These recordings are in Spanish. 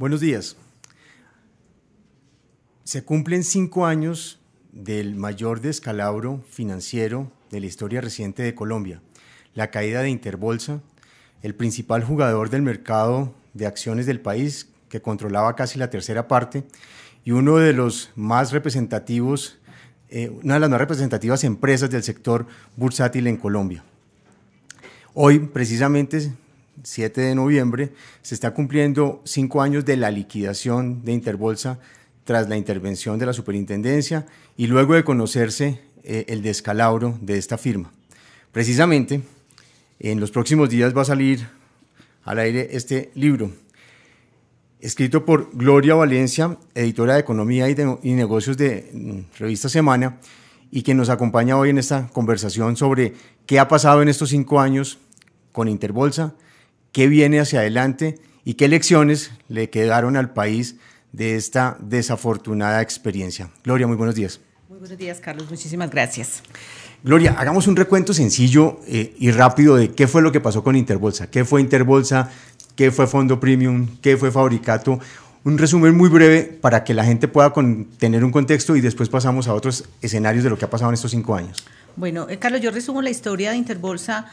Buenos días. Se cumplen cinco años del mayor descalabro financiero de la historia reciente de Colombia, la caída de Interbolsa, el principal jugador del mercado de acciones del país que controlaba casi la tercera parte y uno de los más representativos, eh, una de las más representativas empresas del sector bursátil en Colombia. Hoy precisamente 7 de noviembre, se está cumpliendo cinco años de la liquidación de Interbolsa tras la intervención de la superintendencia y luego de conocerse eh, el descalabro de esta firma. Precisamente, en los próximos días va a salir al aire este libro, escrito por Gloria Valencia, editora de Economía y, de, y Negocios de mm, Revista Semana, y que nos acompaña hoy en esta conversación sobre qué ha pasado en estos cinco años con Interbolsa, qué viene hacia adelante y qué lecciones le quedaron al país de esta desafortunada experiencia. Gloria, muy buenos días. Muy buenos días, Carlos. Muchísimas gracias. Gloria, hagamos un recuento sencillo eh, y rápido de qué fue lo que pasó con Interbolsa, qué fue Interbolsa, qué fue Fondo Premium, qué fue Fabricato. Un resumen muy breve para que la gente pueda tener un contexto y después pasamos a otros escenarios de lo que ha pasado en estos cinco años. Bueno, eh, Carlos, yo resumo la historia de Interbolsa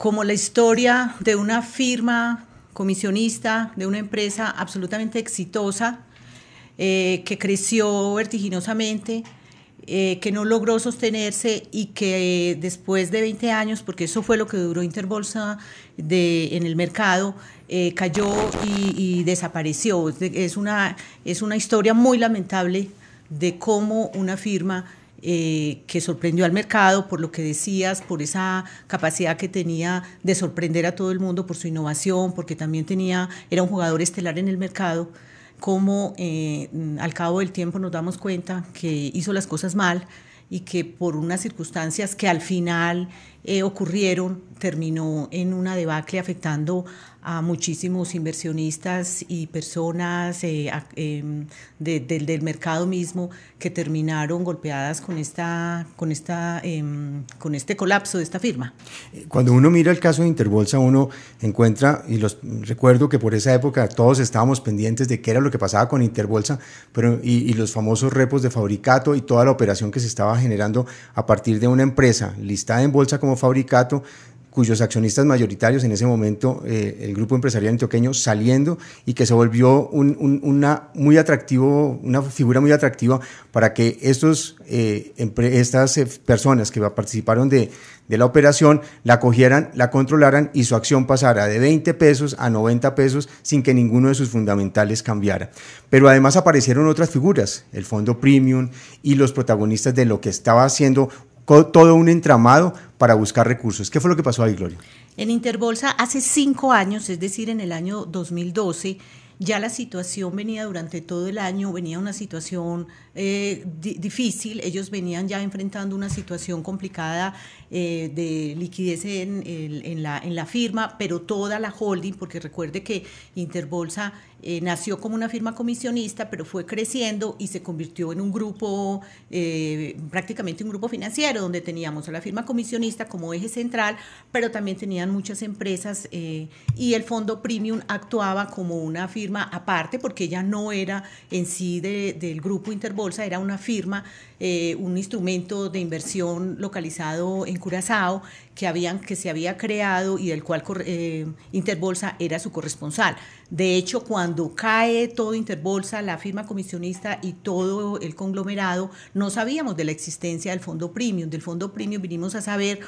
como la historia de una firma comisionista, de una empresa absolutamente exitosa, eh, que creció vertiginosamente, eh, que no logró sostenerse y que eh, después de 20 años, porque eso fue lo que duró Interbolsa en el mercado, cayó y, desapareció. Es una, es una historia muy lamentable de cómo una firma eh, que sorprendió al mercado por lo que decías, por esa capacidad que tenía de sorprender a todo el mundo, por su innovación, porque también tenía, era un jugador estelar en el mercado como eh, al cabo del tiempo nos damos cuenta que hizo las cosas mal y que por unas circunstancias que al final eh, ocurrieron terminó en una debacle afectando a muchísimos inversionistas y personas eh, em, del mercado mismo que terminaron golpeadas con, esta, con, esta, em, con este colapso de esta firma. Cuando uno mira el caso de Interbolsa, uno encuentra, y los, recuerdo que por esa época todos estábamos pendientes de qué era lo que pasaba con Interbolsa pero, y, y los famosos repos de fabricato y toda la operación que se estaba generando a partir de una empresa listada en bolsa como fabricato cuyos accionistas mayoritarios en ese momento, eh, el grupo empresarial antioqueño, saliendo y que se volvió una, muy atractivo, una figura muy atractiva para que estos, eh, estas eh, personas que participaron de, de la operación la cogieran, la controlaran y su acción pasara de 20 pesos a 90 pesos sin que ninguno de sus fundamentales cambiara. Pero además aparecieron otras figuras, el fondo premium y los protagonistas de lo que estaba haciendo todo un entramado para buscar recursos. ¿Qué fue lo que pasó ahí, Gloria? En Interbolsa, hace cinco años, es decir, en el año 2012, ya la situación venía durante todo el año, venía una situación eh, difícil, ellos venían ya enfrentando una situación complicada eh, de liquidez en, la, en la firma, pero toda la holding, porque recuerde que Interbolsa eh, nació como una firma comisionista, pero fue creciendo y se convirtió en un grupo, eh, prácticamente un grupo financiero, donde teníamos a la firma comisionista como eje central, pero también tenían muchas empresas y el fondo premium actuaba como una firma aparte, porque ella no era en sí de, del grupo Interbolsa, era una firma, un instrumento de inversión localizado en Curazao que, habían, que se había creado y del cual eh, Interbolsa era su corresponsal. De hecho, cuando cae todo Interbolsa, la firma comisionista y todo el conglomerado, no sabíamos de la existencia del Fondo Premium. Del Fondo Premium vinimos a saber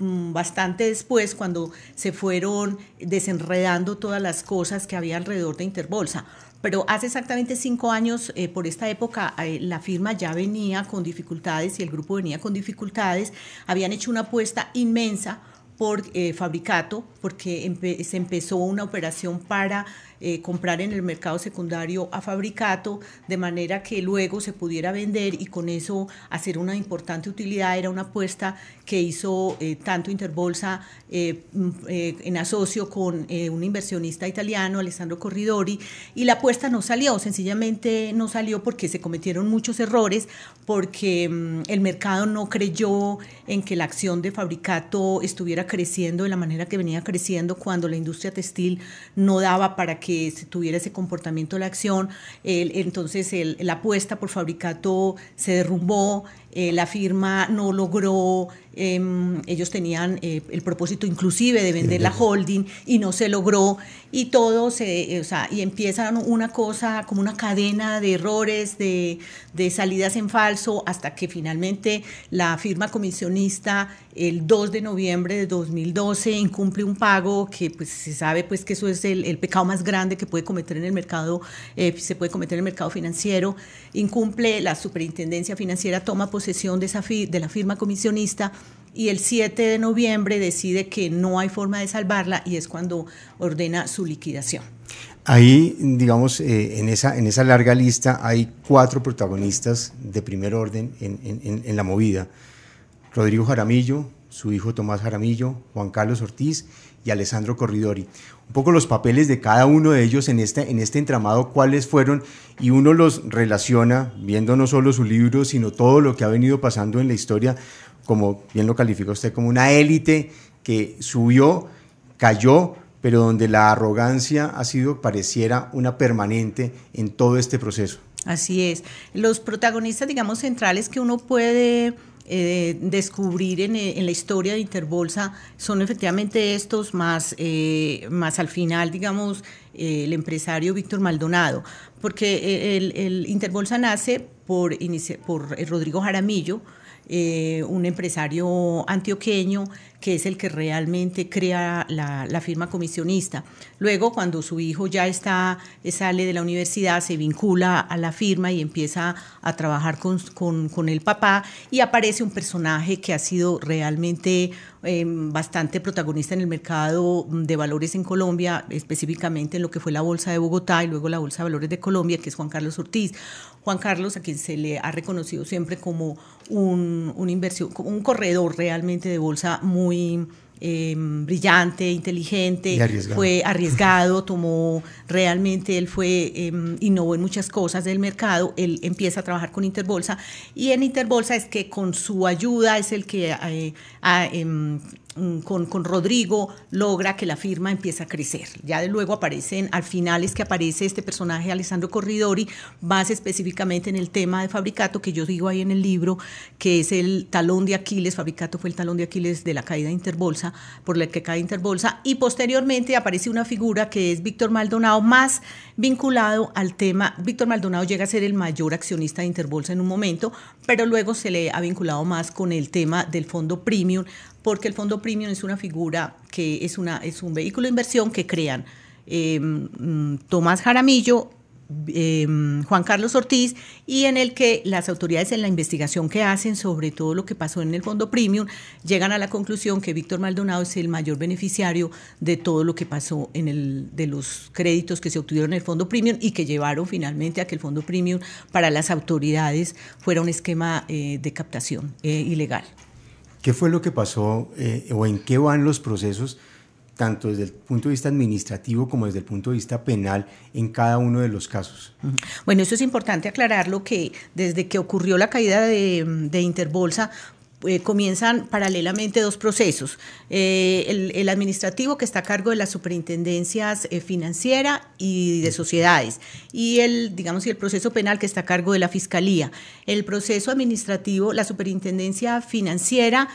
bastante después cuando se fueron desenredando todas las cosas que había alrededor de Interbolsa pero hace exactamente cinco años, eh, por esta época, eh, la firma ya venía con dificultades y el grupo venía con dificultades. Habían hecho una apuesta inmensa por eh, fabricato, porque se empezó una operación para eh, comprar en el mercado secundario a fabricato, de manera que luego se pudiera vender y con eso hacer una importante utilidad. Era una apuesta que hizo eh, tanto Interbolsa eh, mm, en asocio con un inversionista italiano, Alessandro Corridori, y la apuesta no salió, sencillamente no salió porque se cometieron muchos errores, porque mm, el mercado no creyó en que la acción de fabricato estuviera creciendo de la manera que venía creciendo cuando la industria textil no daba para que tuviera ese comportamiento la acción, entonces el, la apuesta por fabricato se derrumbó, eh, la firma no logró, em, ellos tenían eh, el propósito inclusive de vender la holding y no se logró y todo se, eh, o sea, y empiezan una cosa como una cadena de errores, de, de salidas en falso, hasta que finalmente la firma comisionista el 2 de noviembre de 2012 incumple un pago que pues se sabe pues que eso es el, pecado más grande que puede cometer en el mercado, se puede cometer en el mercado financiero, incumple la superintendencia financiera toma sesión de, la firma comisionista y el 7 de noviembre decide que no hay forma de salvarla y es cuando ordena su liquidación. Ahí, digamos, eh, en, esa, en esa larga lista hay cuatro protagonistas de primer orden en la movida. Rodrigo Jaramillo, su hijo Tomás Jaramillo, Juan Carlos Ortiz y Alessandro Corridori. Un poco los papeles de cada uno de ellos en este, en este entramado, cuáles fueron, y uno los relaciona, viendo no solo su libro, sino todo lo que ha venido pasando en la historia, como bien lo califica usted, como una élite que subió, cayó, pero donde la arrogancia ha sido, pareciera, una permanente en todo este proceso. Así es. Los protagonistas, digamos, centrales que uno puede eh, descubrir eh, en, la historia de Interbolsa son efectivamente estos, más, eh, más al final, digamos, el empresario Víctor Maldonado, porque el, Interbolsa nace por, por Rodrigo Jaramillo, un empresario antioqueño que es el que realmente crea la, firma comisionista. Luego, cuando su hijo ya está, eh, sale de la universidad, se vincula a la firma y empieza a trabajar con, con el papá y aparece un personaje que ha sido realmente Em, bastante protagonista en el mercado de valores en Colombia, específicamente en lo que fue la Bolsa de Bogotá y luego la Bolsa de Valores de Colombia, que es Juan Carlos Ortiz. Juan Carlos, a quien se le ha reconocido siempre como un, inversión, como un corredor realmente de bolsa muy Em, brillante, inteligente, fue arriesgado, tomó realmente, él fue, em, innovó en muchas cosas del mercado, él empieza a trabajar con Interbolsa y en Interbolsa es que con su ayuda es el que eh, ha em, Mm, con, Rodrigo logra que la firma empiece a crecer. Ya de luego aparecen, al final es que aparece este personaje Alessandro Corridori, más específicamente en el tema de Fabricato, que yo digo ahí en el libro, que es el talón de Aquiles, Fabricato fue el talón de Aquiles de la caída de Interbolsa, por la que cae Interbolsa, y posteriormente aparece una figura que es Víctor Maldonado, más vinculado al tema, Víctor Maldonado llega a ser el mayor accionista de Interbolsa en un momento, pero luego se le ha vinculado más con el tema del fondo premium, porque el fondo premium es una figura que es, una, es un vehículo de inversión que crean em, Tomás Jaramillo, em, Juan Carlos Ortiz, y en el que las autoridades en la investigación que hacen sobre todo lo que pasó en el fondo premium llegan a la conclusión que Víctor Maldonado es el mayor beneficiario de todo lo que pasó en el de los créditos que se obtuvieron en el fondo premium y que llevaron finalmente a que el fondo premium para las autoridades fuera un esquema eh, de captación eh, ilegal. ¿Qué fue lo que pasó eh, o en qué van los procesos, tanto desde el punto de vista administrativo como desde el punto de vista penal, en cada uno de los casos? Bueno, eso es importante aclararlo que desde que ocurrió la caída de Interbolsa, eh, comienzan paralelamente dos procesos. Eh, el, administrativo que está a cargo de las superintendencias financieras eh, financiera y de sociedades y el, digamos, y el proceso penal que está a cargo de la fiscalía. El proceso administrativo, la superintendencia financiera,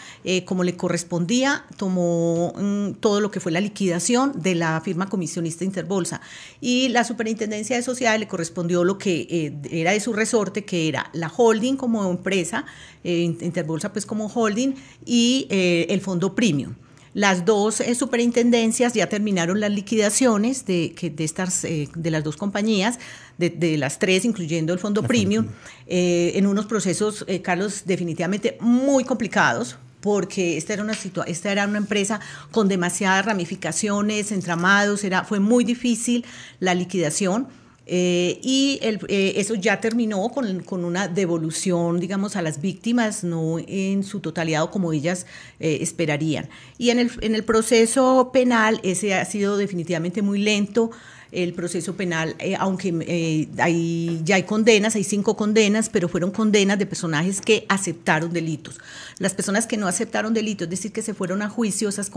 como le correspondía, tomó mm, todo lo que fue la liquidación de la firma comisionista Interbolsa y la superintendencia de sociedades le correspondió lo que era de su resorte, que era la holding como empresa, Interbolsa pues como holding y eh, el fondo premium. Las dos eh, superintendencias ya terminaron las liquidaciones de, que, de, estas, eh, de las dos compañías, de, las tres, incluyendo el fondo premium, en unos procesos, Carlos, definitivamente muy complicados, porque esta era una esta era una empresa con demasiadas ramificaciones, entramados, era fue muy difícil la liquidación. Eh, y eh, eso ya terminó con, con, una devolución, digamos, a las víctimas, no en su totalidad o como ellas eh, esperarían. Y en el, en el proceso penal, ese ha sido definitivamente muy lento el proceso penal, eh, aunque eh, ya hay condenas, hay cinco condenas, pero fueron condenas de personajes que aceptaron delitos. Las personas que no aceptaron delitos, es decir, que se fueron a juicio, esas,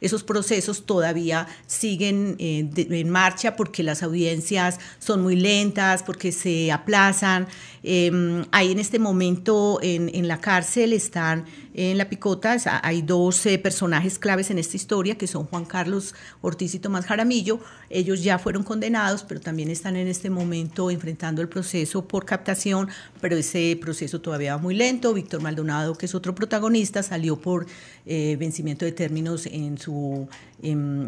esos procesos todavía siguen eh, en marcha porque las audiencias son muy lentas, porque se aplazan. Em, ahí en este momento en la cárcel están en La Picota hay dos eh, personajes claves en esta historia, que son Juan Carlos Ortiz y Tomás Jaramillo. Ellos ya fueron condenados, pero también están en este momento enfrentando el proceso por captación, pero ese proceso todavía va muy lento. Víctor Maldonado, que es otro protagonista, salió por eh, vencimiento de términos en su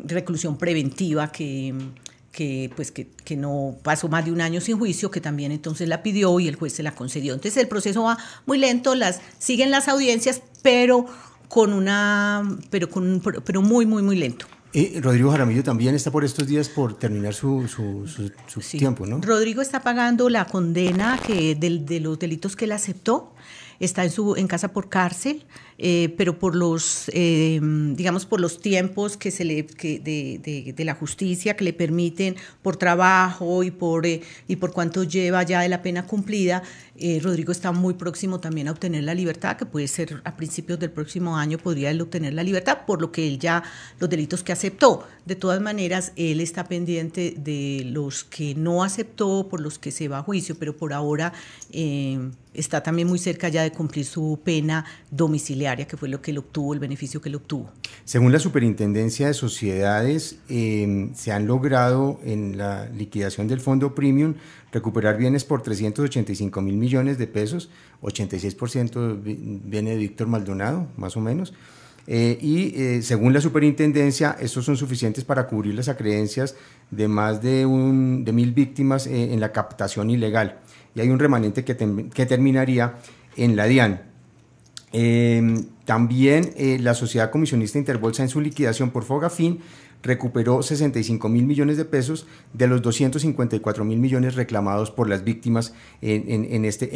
reclusión preventiva que pues, no pasó más de un año sin juicio, que también entonces la pidió y el juez se la concedió. Entonces el proceso va muy lento, las, siguen las audiencias, pero con una, pero con, pero muy, muy, muy lento. Y Rodrigo Jaramillo también está por estos días por terminar su, su, su, tiempo, ¿no? Rodrigo está pagando la condena que de, los delitos que él aceptó. Está en, su, en casa por cárcel, eh, pero por los, em, digamos, por los tiempos que se le, de, la justicia que le permiten por trabajo y por, eh, y por cuánto lleva ya de la pena cumplida, eh, Rodrigo está muy próximo también a obtener la libertad, que puede ser a principios del próximo año, podría él obtener la libertad, por lo que él ya los delitos que aceptó. De todas maneras, él está pendiente de los que no aceptó, por los que se va a juicio, pero por ahora eh, está también muy cerca ya de cumplir su pena domiciliaria, que fue lo que él obtuvo, el beneficio que él obtuvo. Según la Superintendencia de Sociedades, eh, se han logrado en la liquidación del fondo premium recuperar bienes por 385 mil millones millones de pesos, 86% viene de Víctor Maldonado, más o menos. Eh, y eh, según la superintendencia, estos son suficientes para cubrir las acreencias de más de, mil víctimas eh, en la captación ilegal. Y hay un remanente que, terminaría en la DIAN. también la sociedad comisionista Interbolsa en su liquidación por FOGAFIN recuperó 65 mil millones de pesos de los 254 mil millones reclamados por las víctimas este,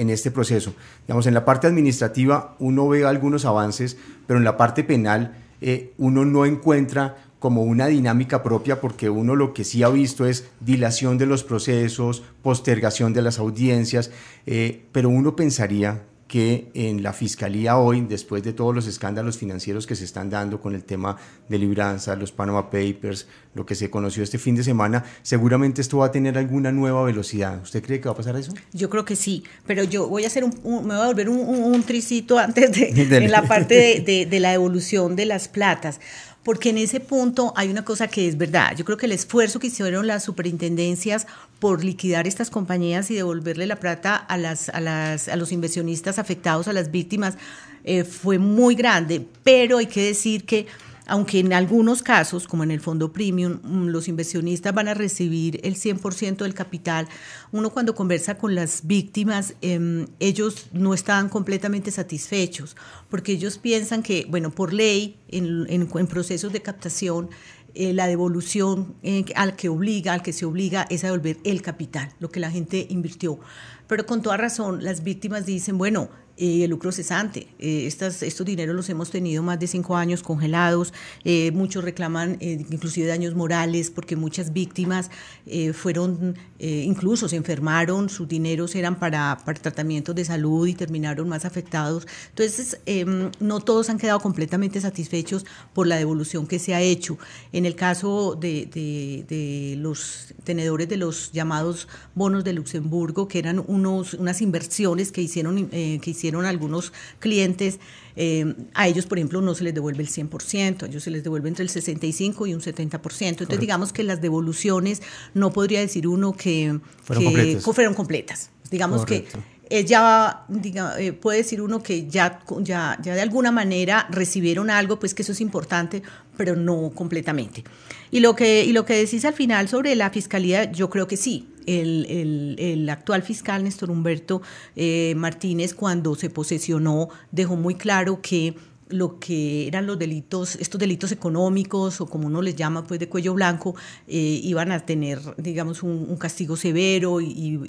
en, este, proceso. Digamos, en la parte administrativa uno ve algunos avances, pero en la parte penal eh, uno no encuentra como una dinámica propia porque uno lo que sí ha visto es dilación de los procesos, postergación de las audiencias, eh, pero uno pensaría, que en la Fiscalía hoy, después de todos los escándalos financieros que se están dando con el tema de Libranza, los Panama Papers, lo que se conoció este fin de semana, seguramente esto va a tener alguna nueva velocidad. ¿Usted cree que va a pasar eso? Yo creo que sí, pero yo voy a hacer un, me voy a volver un, un, tricito antes de en la parte de la evolución de las platas porque en ese punto hay una cosa que es verdad. Yo creo que el esfuerzo que hicieron las superintendencias por liquidar estas compañías y devolverle la plata a, las, a, las, a los inversionistas afectados, a las víctimas, eh, fue muy grande, pero hay que decir que aunque en algunos casos, como en el fondo premium, mm, los inversionistas van a recibir el 100% del capital, uno cuando conversa con las víctimas, em, ellos no están completamente satisfechos, porque ellos piensan que, bueno, por ley, en, procesos de captación, eh, la devolución eh, al que obliga, al que se obliga, es a devolver el capital, lo que la gente invirtió. Pero con toda razón, las víctimas dicen, bueno, y eh, el lucro cesante. Eh, estas, estos dineros los hemos tenido más de cinco años congelados, eh, muchos reclaman inclusive daños morales porque muchas víctimas fueron, incluso se enfermaron, sus dineros eran para, para, tratamientos de salud y terminaron más afectados. Entonces, em, no todos han quedado completamente satisfechos por la devolución que se ha hecho. En el caso de, de los tenedores de los llamados bonos de Luxemburgo, que eran unos, unas inversiones que hicieron, que hicieron algunos clientes, eh, a ellos, por ejemplo, no se les devuelve el 100%, a ellos se les devuelve entre el 65 y un 70%. Entonces, digamos que las devoluciones, no podría decir uno que fueron, completas. Digamos que ella eh, eh, puede decir uno que ya, ya, de alguna manera recibieron algo, pues que eso es importante, pero no completamente. Y lo que, y lo que decís al final sobre la fiscalía, yo creo que sí el, actual fiscal Néstor Humberto eh, Martínez, cuando se posesionó, dejó muy claro que lo que eran los delitos, estos delitos económicos o como uno les llama, pues de cuello blanco, eh, iban a tener, digamos, un, castigo severo y,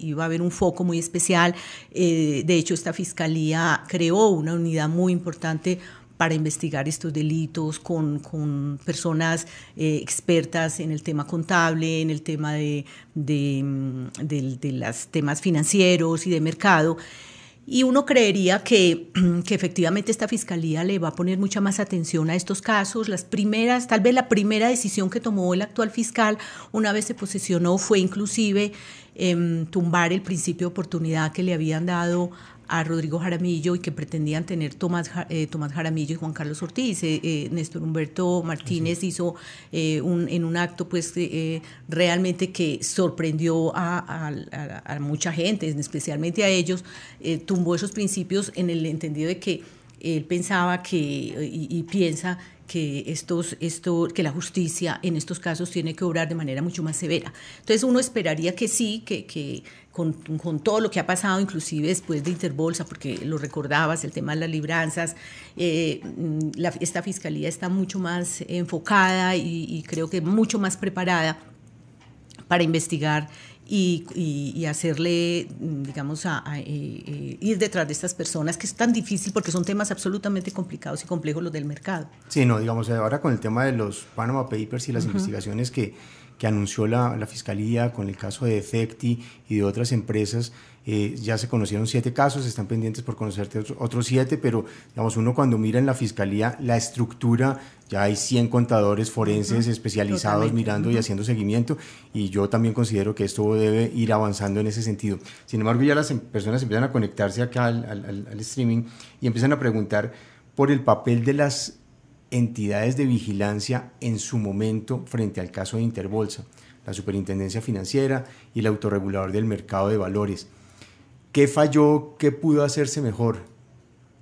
iba a haber un foco muy especial. Eh, de hecho, esta fiscalía creó una unidad muy importante para investigar estos delitos con, personas eh, expertas en el tema contable, en el tema de, de, mm, los temas financieros y de mercado. Y uno creería que, efectivamente esta fiscalía le va a poner mucha más atención a estos casos. Las primeras, tal vez la primera decisión que tomó el actual fiscal una vez se posesionó fue inclusive em, tumbar el principio de oportunidad que le habían dado a Rodrigo Jaramillo y que pretendían tener Tomás, eh, Jaramillo y Juan Carlos Ortiz. Eh, eh, Néstor Humberto Martínez hizo un, en un acto pues realmente que sorprendió a, mucha gente, especialmente a ellos, tumbó esos principios en el entendido de que él pensaba que y piensa que, estos, esto, que la justicia en estos casos tiene que obrar de manera mucho más severa. Entonces uno esperaría que sí, que, con, todo lo que ha pasado, inclusive después de Interbolsa, porque lo recordabas, el tema de las libranzas, eh, esta fiscalía está mucho más enfocada y creo que mucho más preparada para investigar y, hacerle, mm, digamos, a, eh, eh, ir detrás de estas personas, que es tan difícil porque son temas absolutamente complicados y complejos los del mercado. Sí, no, digamos, eh, ahora con el tema de los Panama Papers y las investigaciones que, que anunció la, la, Fiscalía con el caso de Efecti y de otras empresas. ya se conocieron siete casos, están pendientes por conocerte otros siete, pero digamos, uno cuando mira en la Fiscalía la estructura ya hay 100 contadores forenses especializados mirando y haciendo seguimiento y yo también considero que esto debe ir avanzando en ese sentido. Sin embargo, ya las em-, personas empiezan a conectarse acá al, streaming y empiezan a preguntar por el papel de las entidades de vigilancia en su momento frente al caso de Interbolsa, la Superintendencia Financiera y el autorregulador del mercado de valores. ¿Qué falló? ¿Qué pudo hacerse mejor?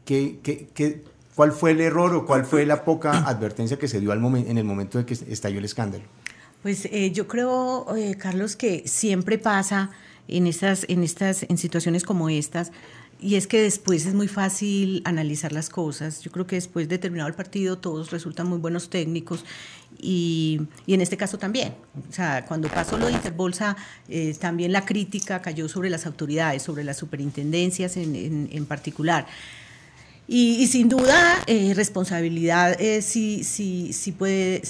¿Qué, qué ¿Cuál fue el error o cuál fue la poca advertencia que se dio al en el momento de que estalló el escándalo? Pues eh, yo creo, eh, Carlos, que siempre pasa en estas, en estas, en situaciones como estas, y es que después es muy fácil analizar las cosas. Yo creo que después de terminado el partido todos resultan muy buenos técnicos y, en este caso también. O sea, cuando pasó lo de Interbolsa, eh, también la crítica cayó sobre las autoridades, sobre las superintendencias en particular. Y, sin duda, eh, responsabilidad eh, sí, sí, puede,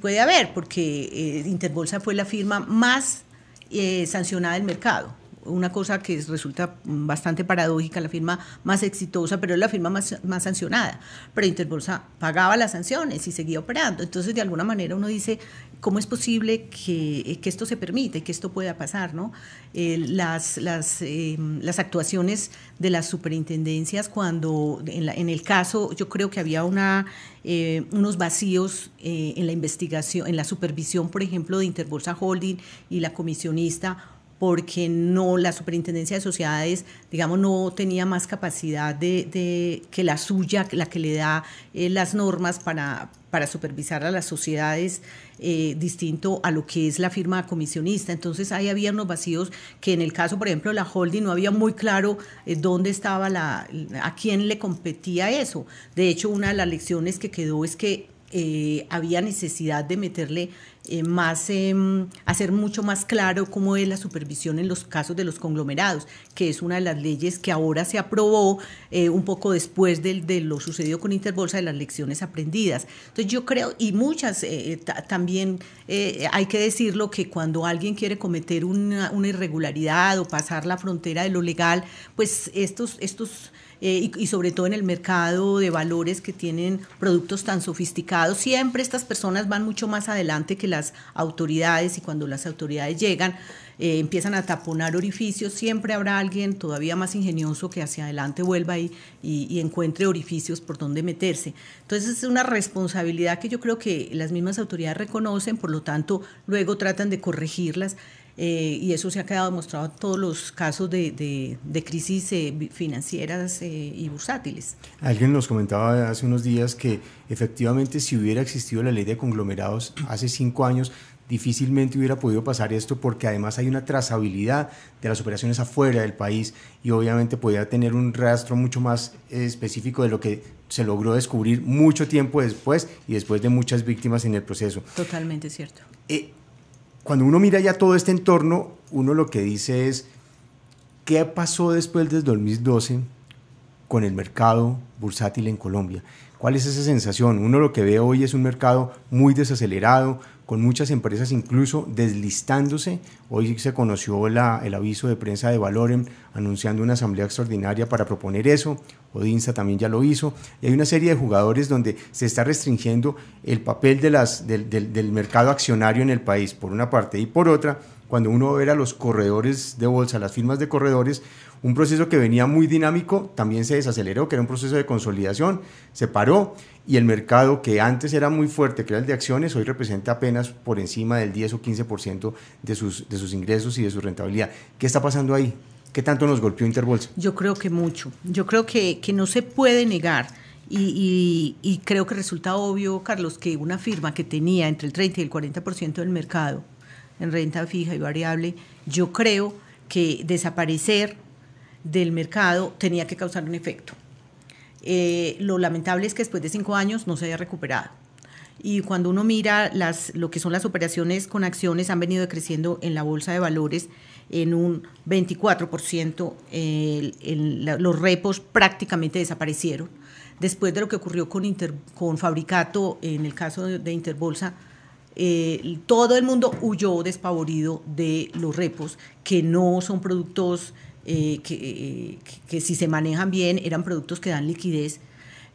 puede haber, porque eh, Interbolsa fue la firma más eh, sancionada del mercado una cosa que resulta bastante paradójica, la firma más exitosa, pero es la firma más, sancionada. Pero Interbolsa pagaba las sanciones y seguía operando. Entonces, de alguna manera uno dice, ¿cómo es posible que, eh, esto se permite, que esto pueda pasar? ¿no? Eh, las, las, eh, las actuaciones de las superintendencias cuando, en, el caso, yo creo que había una... unos vacíos en la investigación, en la supervisión, por ejemplo, de Interbolsa Holding y la comisionista porque no la superintendencia de sociedades, digamos, no tenía más capacidad de, que la suya, la que le da eh, las normas para, para supervisar a las sociedades eh, distinto a lo que es la firma comisionista. Entonces ahí había unos vacíos que en el caso, por ejemplo, la holding no había muy claro eh, dónde estaba la, a quién le competía eso. De hecho, una de las lecciones que quedó es que había necesidad de meterle eh, más, em, hacer mucho más claro cómo es la supervisión en los casos de los conglomerados, que es una de las leyes que ahora se aprobó eh, un poco después de, lo sucedido con Interbolsa, de las lecciones aprendidas. Entonces yo creo, y muchas eh, también hay que decirlo, que cuando alguien quiere cometer una, una irregularidad o pasar la frontera de lo legal, pues estos... estos eh, y, sobre todo en el mercado de valores que tienen productos tan sofisticados. Siempre estas personas van mucho más adelante que las autoridades y cuando las autoridades llegan eh, empiezan a taponar orificios, siempre habrá alguien todavía más ingenioso que hacia adelante vuelva y encuentre orificios por donde meterse. Entonces es una responsabilidad que yo creo que las mismas autoridades reconocen, por lo tanto luego tratan de corregirlas. Eh, y eso se ha quedado demostrado en todos los casos de, de, crisis eh, financieras eh, y bursátiles. Alguien nos comentaba hace unos días que efectivamente si hubiera existido la ley de conglomerados hace cinco años, difícilmente hubiera podido pasar esto porque además hay una trazabilidad de las operaciones afuera del país y obviamente podía tener un rastro mucho más específico de lo que se logró descubrir mucho tiempo después y después de muchas víctimas en el proceso. Totalmente cierto cuando uno mira ya todo este entorno, uno lo que dice es, ¿qué pasó después del 2012 con el mercado bursátil en Colombia? ¿Cuál es esa sensación? Uno lo que ve hoy es un mercado muy desacelerado, con muchas empresas incluso deslistándose. Hoy se conoció el aviso de prensa de Valorem anunciando una asamblea extraordinaria para proponer eso. Odinsa también ya lo hizo. Y hay una serie de jugadores donde se está restringiendo el papel de las, del mercado accionario en el país, por una parte. Y por otra, cuando uno era los corredores de bolsa, las firmas de corredores, un proceso que venía muy dinámico también se desaceleró, que era un proceso de consolidación, se paró y el mercado que antes era muy fuerte, que era el de acciones, hoy representa apenas por encima del 10 o 15% de sus, de sus ingresos y de su rentabilidad. ¿Qué está pasando ahí? ¿Qué tanto nos golpeó Interbolsa? Yo creo que mucho. Yo creo que, que no se puede negar. Y, y creo que resulta obvio, Carlos, que una firma que tenía entre el 30 y el 40% del mercado en renta fija y variable, yo creo que desaparecer del mercado tenía que causar un efecto. Eh, lo lamentable es que después de cinco años no se haya recuperado. Y cuando uno mira las, lo que son las operaciones con acciones, han venido creciendo en la bolsa de valores en un 24%. los repos prácticamente desaparecieron. Después de lo que ocurrió con, con Fabricato, en el caso de Interbolsa, eh, todo el mundo huyó despavorido de los repos, que no son productos eh, eh, que, si se manejan bien eran productos que dan liquidez,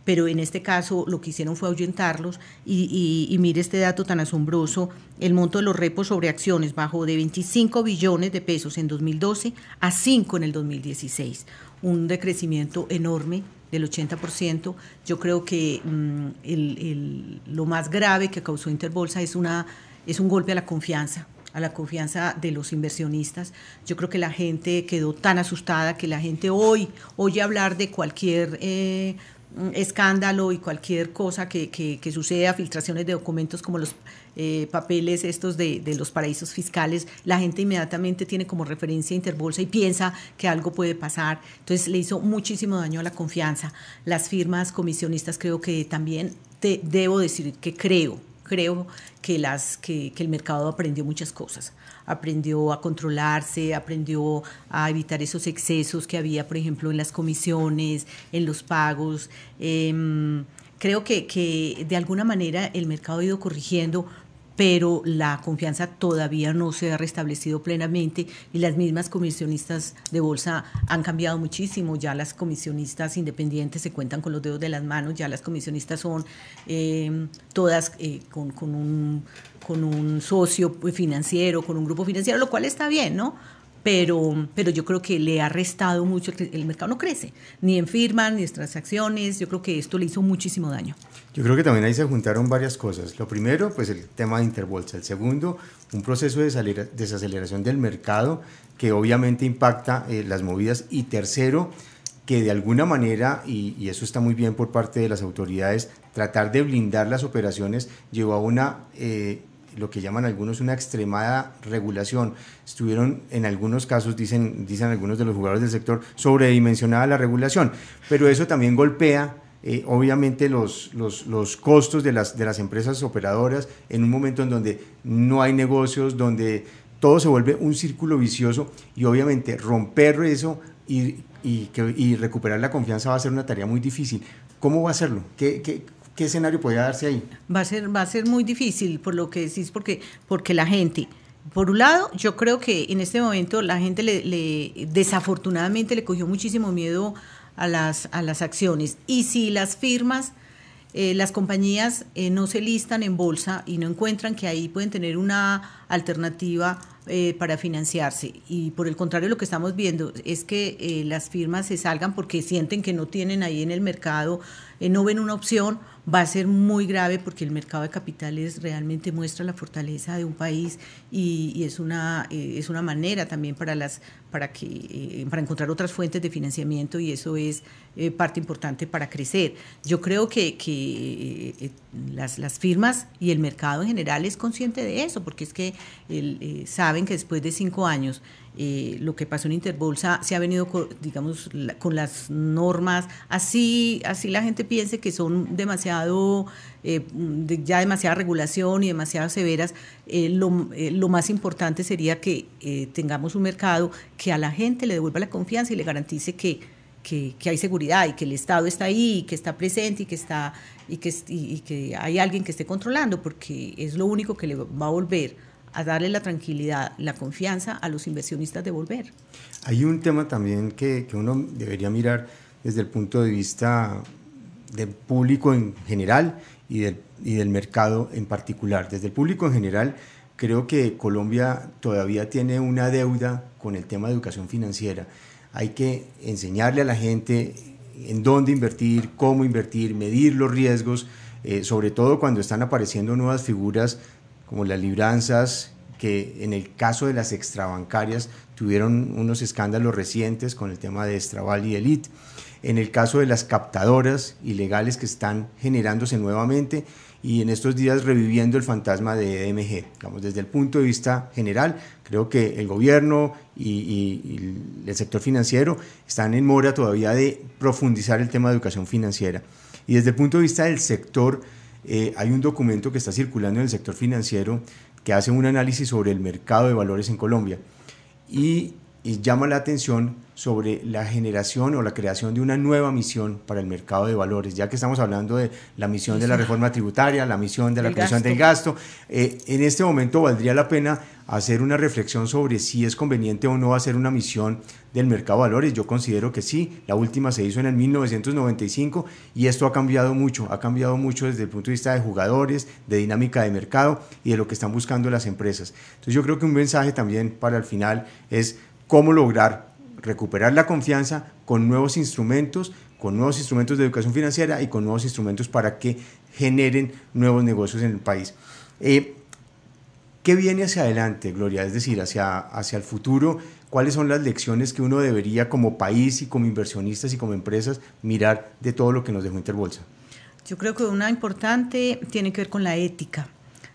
pero en este caso lo que hicieron fue ahuyentarlos y, y mire este dato tan asombroso, el monto de los repos sobre acciones bajó de 25 billones de pesos en 2012 a 5 en el 2016, un decrecimiento enorme del 80%. Yo creo que mm, lo más grave que causó Interbolsa es, una, es un golpe a la confianza a la confianza de los inversionistas. Yo creo que la gente quedó tan asustada que la gente hoy oye hablar de cualquier eh, mm, escándalo y cualquier cosa que, que, suceda, filtraciones de documentos como los eh, papeles estos de, los paraísos fiscales, la gente inmediatamente tiene como referencia Interbolsa y piensa que algo puede pasar. Entonces le hizo muchísimo daño a la confianza. Las firmas comisionistas creo que también, te, debo decir que creo, creo que, las, que, el mercado aprendió muchas cosas aprendió a controlarse, aprendió a evitar esos excesos que había, por ejemplo, en las comisiones, en los pagos. Em, creo que, que de alguna manera el mercado ha ido corrigiendo pero la confianza todavía no se ha restablecido plenamente y las mismas comisionistas de bolsa han cambiado muchísimo. Ya las comisionistas independientes se cuentan con los dedos de las manos, ya las comisionistas son em, todas eh, con, con, un, con un socio financiero, con un grupo financiero, lo cual está bien, ¿no? pero, pero yo creo que le ha restado mucho, el mercado no crece, ni en firmas, ni en transacciones, yo creo que esto le hizo muchísimo daño. Yo creo que también ahí se juntaron varias cosas. Lo primero, pues el tema de Interbolsa. El segundo, un proceso de desaceleración del mercado que obviamente impacta eh, las movidas. Y tercero, que de alguna manera, y, eso está muy bien por parte de las autoridades, tratar de blindar las operaciones llevó a una... Eh, lo que llaman algunos una extremada regulación. Estuvieron, en algunos casos, dicen, dicen algunos de los jugadores del sector, sobredimensionada la regulación, pero eso también golpea. Eh, obviamente los, los, costos de las, de las empresas operadoras en un momento en donde no hay negocios, donde todo se vuelve un círculo vicioso y obviamente romper eso y, y, recuperar la confianza va a ser una tarea muy difícil. ¿Cómo va a hacerlo? ¿Qué, qué ¿Qué escenario podría darse ahí? Va a ser, va a ser muy difícil por lo que decís, porque, porque la gente, por un lado, yo creo que en este momento la gente le, desafortunadamente le cogió muchísimo miedo a las, a las acciones. Y si las firmas, eh, las compañías eh, no se listan en bolsa y no encuentran que ahí pueden tener una alternativa eh, para financiarse. Y por el contrario, lo que estamos viendo es que las firmas se salgan porque sienten que no tienen ahí en el mercado, no ven una opción va a ser muy grave porque el mercado de capitales realmente muestra la fortaleza de un país y, es, una, eh, es una manera también para, las, para, que, eh, para encontrar otras fuentes de financiamiento y eso es eh, parte importante para crecer. Yo creo que, las, firmas y el mercado en general es consciente de eso porque es que saben que después de cinco años eh, lo que pasó en Interbolsa se ha venido, con, digamos, con las normas, así, la gente piense que son demasiado, eh, ya demasiada regulación y demasiado severas, eh, lo, más importante sería que tengamos un mercado que a la gente le devuelva la confianza y le garantice que, que, hay seguridad y que el Estado está ahí que está presente y que, está, y, que, y que hay alguien que esté controlando, porque es lo único que le va a volver a darle la tranquilidad, la confianza a los inversionistas de volver. Hay un tema también que, que uno debería mirar desde el punto de vista del público en general y del, y del mercado en particular. Desde el público en general, creo que Colombia todavía tiene una deuda con el tema de educación financiera. Hay que enseñarle a la gente en dónde invertir, cómo invertir, medir los riesgos, eh, sobre todo cuando están apareciendo nuevas figuras como las libranzas, que en el caso de las extrabancarias tuvieron unos escándalos recientes con el tema de Estrabal y Elite. En el caso de las captadoras ilegales que están generándose nuevamente y en estos días reviviendo el fantasma de EMG. Digamos, desde el punto de vista general, creo que el gobierno y, y el sector financiero están en mora todavía de profundizar el tema de educación financiera. Y desde el punto de vista del sector eh, hay un documento que está circulando en el sector financiero que hace un análisis sobre el mercado de valores en Colombia. Y y llama la atención sobre la generación o la creación de una nueva misión para el mercado de valores, ya que estamos hablando de la misión de la reforma tributaria, la misión de la creación del gasto. Eh, en este momento valdría la pena hacer una reflexión sobre si es conveniente o no hacer una misión del mercado de valores. Yo considero que sí, la última se hizo en el 1995 y esto ha cambiado mucho, ha cambiado mucho desde el punto de vista de jugadores, de dinámica de mercado y de lo que están buscando las empresas. Entonces yo creo que un mensaje también para el final es cómo lograr recuperar la confianza con nuevos instrumentos, con nuevos instrumentos de educación financiera y con nuevos instrumentos para que generen nuevos negocios en el país. Eh, ¿Qué viene hacia adelante, Gloria? Es decir, hacia, hacia el futuro, ¿cuáles son las lecciones que uno debería como país y como inversionistas y como empresas mirar de todo lo que nos dejó Interbolsa? Yo creo que una importante tiene que ver con la ética.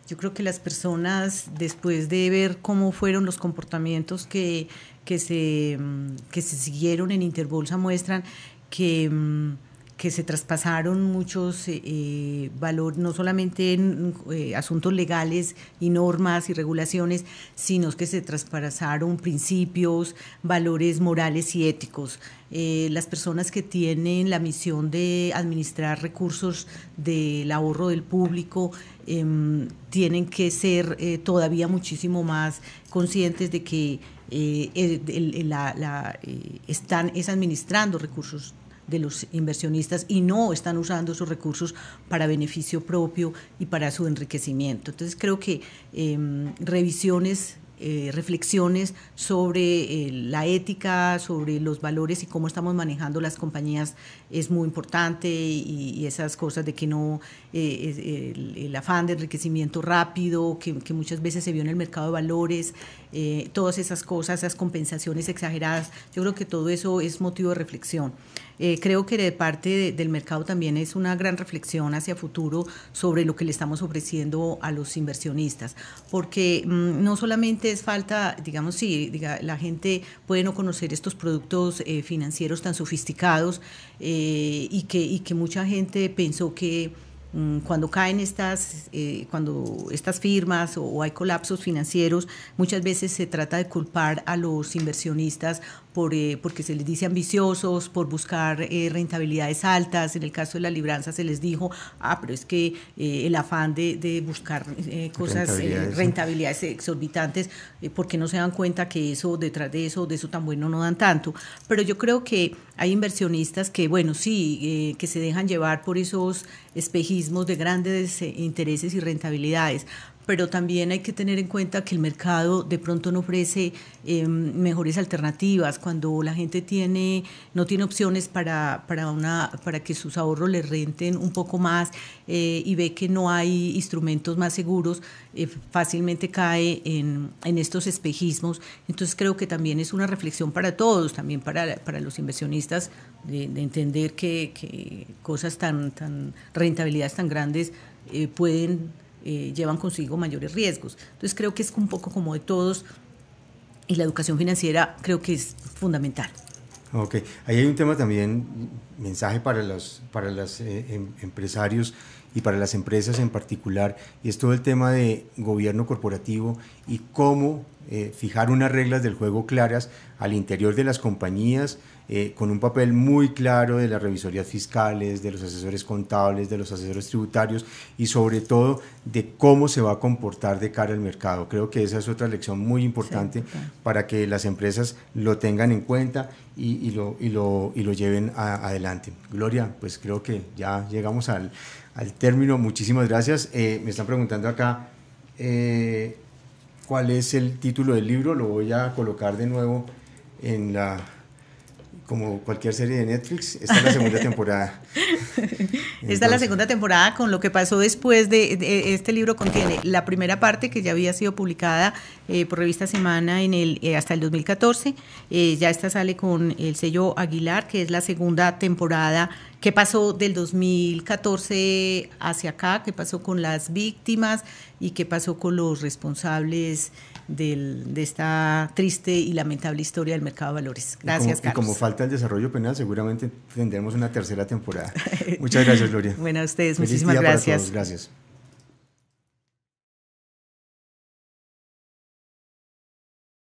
Yo creo que las personas, después de ver cómo fueron los comportamientos que que se, mm, se siguieron en Interbolsa muestran que, mm, que se traspasaron muchos eh, eh, valores, no solamente en eh, asuntos legales y normas y regulaciones, sino que se traspasaron principios, valores morales y éticos. las personas que tienen la misión de administrar recursos del ahorro del público em, tienen que ser todavía muchísimo más conscientes de que eh, eh, están es administrando recursos de los inversionistas y no están usando esos recursos para beneficio propio y para su enriquecimiento. Entonces creo que em, revisiones eh, reflexiones sobre la ética, sobre los valores y cómo estamos manejando las compañías es muy importante y, esas cosas de que no, el, afán de enriquecimiento rápido que, muchas veces se vio en el mercado de valores, eh, todas esas cosas, esas compensaciones exageradas. Yo creo que todo eso es motivo de reflexión. Eh, creo que de parte del mercado también es una gran reflexión hacia futuro sobre lo que le estamos ofreciendo a los inversionistas, porque mm, no solamente es falta, digamos, sí, la gente puede no conocer estos productos eh, financieros tan sofisticados y, que, y que mucha gente pensó que Mm, cuando caen estas, eh, cuando estas firmas o, o, hay colapsos financieros, muchas veces se trata de culpar a los inversionistas por, eh, porque se les dice ambiciosos, por buscar eh, rentabilidades altas. En el caso de la libranza se les dijo, ah, pero es que eh, el afán de, buscar cosas, rentabilidades, rentabilidades exorbitantes, porque no se dan cuenta que eso, detrás de eso, de eso tan bueno no dan tanto. Pero yo creo que hay inversionistas que, bueno, sí, que se dejan llevar por esos espejismos de grandes intereses y rentabilidades pero también hay que tener en cuenta que el mercado de pronto no ofrece em, mejores alternativas cuando la gente tiene no tiene opciones para, para una para que sus ahorros le renten un poco más eh, y ve que no hay instrumentos más seguros eh, fácilmente cae en, estos espejismos entonces creo que también es una reflexión para todos también para, para los inversionistas de, entender que, que, cosas tan tan rentabilidades tan grandes eh, pueden eh, llevan consigo mayores riesgos. Entonces creo que es un poco como de todos y la educación financiera creo que es fundamental. Ok, ahí hay un tema también, mensaje para los, para los eh, em, empresarios y para las empresas en particular, y es todo el tema de gobierno corporativo y cómo eh, fijar unas reglas del juego claras al interior de las compañías, eh, con un papel muy claro de las revisorías fiscales, de los asesores contables, de los asesores tributarios y sobre todo de cómo se va a comportar de cara al mercado. Creo que esa es otra lección muy importante para que las empresas lo tengan en cuenta y, lo, lo, lo, lleven adelante. Gloria, pues creo que ya llegamos al, término. Muchísimas gracias. Eh, me están preguntando acá... Eh, ¿Cuál es el título del libro? Lo voy a colocar de nuevo en la como cualquier serie de Netflix, esta es la segunda temporada. Esta es la segunda temporada con lo que pasó después de, este libro contiene la primera parte que ya había sido publicada eh, por revista Semana en el eh, hasta el 2014. Eh, ya esta sale con el sello Aguilar, que es la segunda temporada. ¿Qué pasó del 2014 hacia acá? ¿Qué pasó con las víctimas y qué pasó con los responsables? del, de esta triste y lamentable historia del mercado de valores. Gracias, y como, Carlos. Y como falta el desarrollo penal, seguramente tendremos una tercera temporada. Muchas gracias, Gloria. Buenas a ustedes, muchísimas gracias. gracias.